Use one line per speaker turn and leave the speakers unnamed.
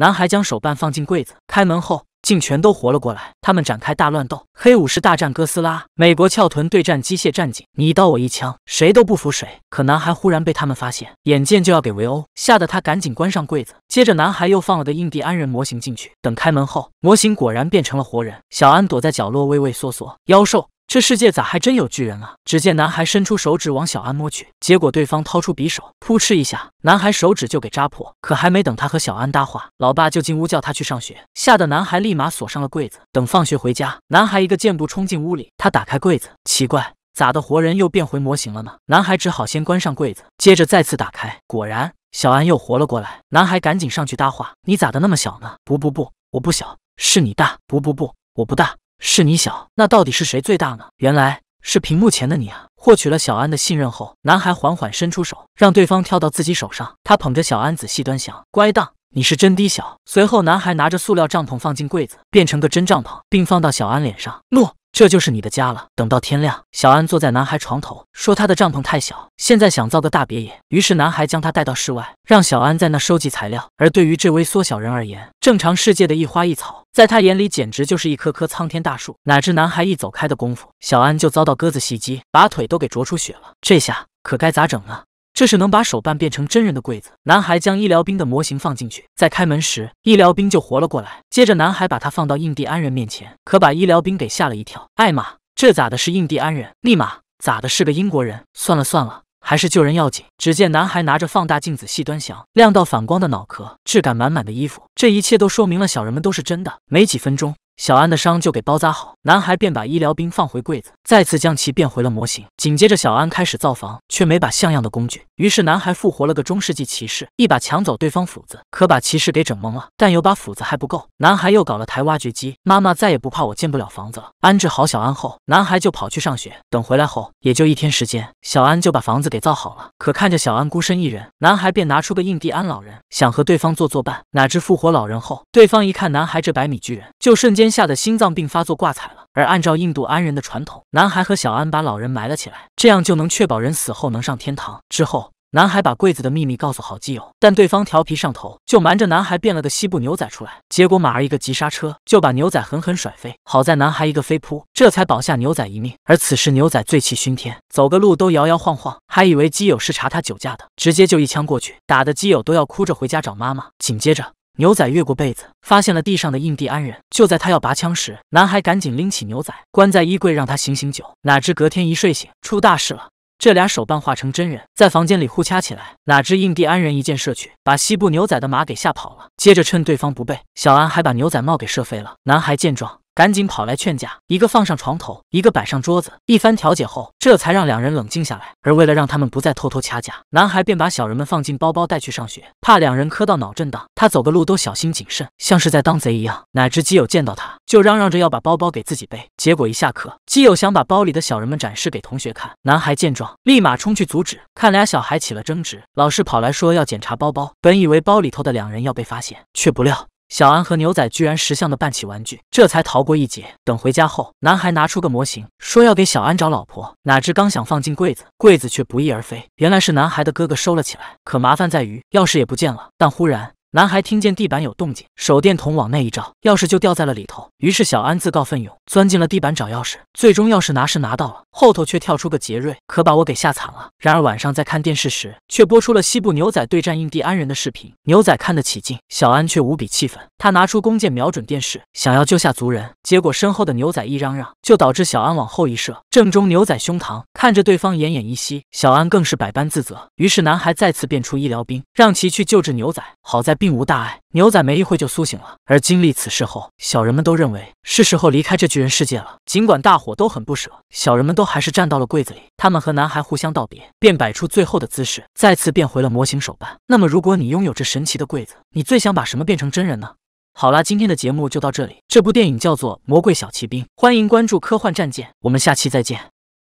男孩将手办放进柜子，开门后竟全都活了过来。他们展开大乱斗，黑武士大战哥斯拉，美国翘臀对战机械战警，你一刀我一枪，谁都不服谁。可男孩忽然被他们发现，眼见就要给围殴，吓得他赶紧关上柜子。接着，男孩又放了个印第安人模型进去，等开门后，模型果然变成了活人。小安躲在角落，畏畏缩缩，妖兽。这世界咋还真有巨人啊！只见男孩伸出手指往小安摸去，结果对方掏出匕首，扑哧一下，男孩手指就给扎破。可还没等他和小安搭话，老爸就进屋叫他去上学，吓得男孩立马锁上了柜子。等放学回家，男孩一个箭步冲进屋里，他打开柜子，奇怪，咋的活人又变回模型了呢？男孩只好先关上柜子，接着再次打开，果然小安又活了过来。男孩赶紧上去搭话：“你咋的那么小呢？不不不，我不小，是你大。不不不，我不大。”是你小，那到底是谁最大呢？原来是屏幕前的你啊！获取了小安的信任后，男孩缓缓伸出手，让对方跳到自己手上。他捧着小安仔细端详，乖当。你是真低小。随后，男孩拿着塑料帐篷放进柜子，变成个真帐篷，并放到小安脸上。诺，这就是你的家了。等到天亮，小安坐在男孩床头，说他的帐篷太小，现在想造个大别野。于是，男孩将他带到室外，让小安在那收集材料。而对于这位缩小人而言，正常世界的一花一草，在他眼里简直就是一棵棵苍天大树。哪知男孩一走开的功夫，小安就遭到鸽子袭击，把腿都给啄出血了。这下可该咋整呢？这是能把手办变成真人的柜子。男孩将医疗兵的模型放进去，在开门时，医疗兵就活了过来。接着，男孩把他放到印第安人面前，可把医疗兵给吓了一跳。艾玛，这咋的是印第安人？立马，咋的是个英国人？算了算了，还是救人要紧。只见男孩拿着放大镜仔细端详，亮到反光的脑壳，质感满满的衣服，这一切都说明了小人们都是真的。没几分钟。小安的伤就给包扎好，男孩便把医疗兵放回柜子，再次将其变回了模型。紧接着，小安开始造房，却没把像样的工具。于是，男孩复活了个中世纪骑士，一把抢走对方斧子，可把骑士给整懵了。但有把斧子还不够，男孩又搞了台挖掘机。妈妈再也不怕我建不了房子了。安置好小安后，男孩就跑去上学。等回来后，也就一天时间，小安就把房子给造好了。可看着小安孤身一人，男孩便拿出个印第安老人，想和对方做作伴。哪知复活老人后，对方一看男孩这百米巨人，就瞬间。吓得心脏病发作挂彩了，而按照印度安人的传统，男孩和小安把老人埋了起来，这样就能确保人死后能上天堂。之后，男孩把柜子的秘密告诉好基友，但对方调皮上头，就瞒着男孩变了个西部牛仔出来。结果马儿一个急刹车，就把牛仔狠狠甩飞。好在男孩一个飞扑，这才保下牛仔一命。而此时牛仔醉气熏天，走个路都摇摇晃晃，还以为基友是查他酒驾的，直接就一枪过去，打的基友都要哭着回家找妈妈。紧接着。牛仔越过被子，发现了地上的印第安人。就在他要拔枪时，男孩赶紧拎起牛仔，关在衣柜，让他醒醒酒。哪知隔天一睡醒，出大事了。这俩手办化成真人，在房间里互掐起来。哪知印第安人一箭射去，把西部牛仔的马给吓跑了。接着趁对方不备，小安还把牛仔帽给射飞了。男孩见状。赶紧跑来劝架，一个放上床头，一个摆上桌子。一番调解后，这才让两人冷静下来。而为了让他们不再偷偷掐架，男孩便把小人们放进包包带去上学，怕两人磕到脑震荡。他走个路都小心谨慎，像是在当贼一样。哪知基友见到他，就嚷嚷着要把包包给自己背。结果一下课，基友想把包里的小人们展示给同学看，男孩见状立马冲去阻止。看俩小孩起了争执，老师跑来说要检查包包。本以为包里头的两人要被发现，却不料。小安和牛仔居然识相的扮起玩具，这才逃过一劫。等回家后，男孩拿出个模型，说要给小安找老婆。哪知刚想放进柜子，柜子却不翼而飞。原来是男孩的哥哥收了起来。可麻烦在于钥匙也不见了。但忽然。男孩听见地板有动静，手电筒往那一照，钥匙就掉在了里头。于是小安自告奋勇，钻进了地板找钥匙，最终钥匙拿是拿到了，后头却跳出个杰瑞，可把我给吓惨了。然而晚上在看电视时，却播出了西部牛仔对战印第安人的视频，牛仔看得起劲，小安却无比气愤。他拿出弓箭瞄准电视，想要救下族人，结果身后的牛仔一嚷嚷，就导致小安往后一射，正中牛仔胸膛。看着对方奄奄一息，小安更是百般自责。于是男孩再次变出医疗兵，让其去救治牛仔。好在。并无大碍，牛仔没一会就苏醒了。而经历此事后，小人们都认为是时候离开这巨人世界了。尽管大伙都很不舍，小人们都还是站到了柜子里。他们和男孩互相道别，便摆出最后的姿势，再次变回了模型手办。那么，如果你拥有这神奇的柜子，你最想把什么变成真人呢？好啦，今天的节目就到这里。这部电影叫做《魔鬼小骑兵》，欢迎关注科幻战舰，我们下期再见。